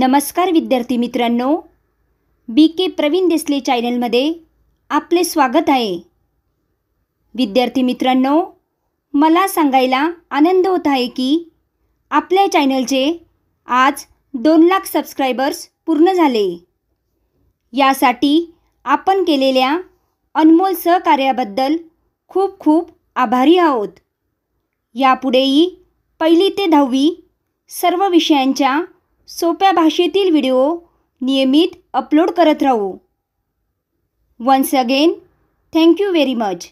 नमस्कार विद्यार्थी मित्रांनो बी के प्रवीण देसले चॅनलमध्ये आपले स्वागत आहे विद्यार्थी मित्रांनो मला सांगायला आनंद होत आहे की आपल्या चॅनलचे आज दोन लाख सबस्क्रायबर्स पूर्ण झाले यासाठी आपण केलेल्या अनमोल सहकार्याबद्दल खूप खूप आभारी आहोत यापुढेही पहिली ते दहावी सर्व विषयांच्या सोप्या भाषेतील व्हिडिओ नियमित अपलोड करत राहू once again thank you very much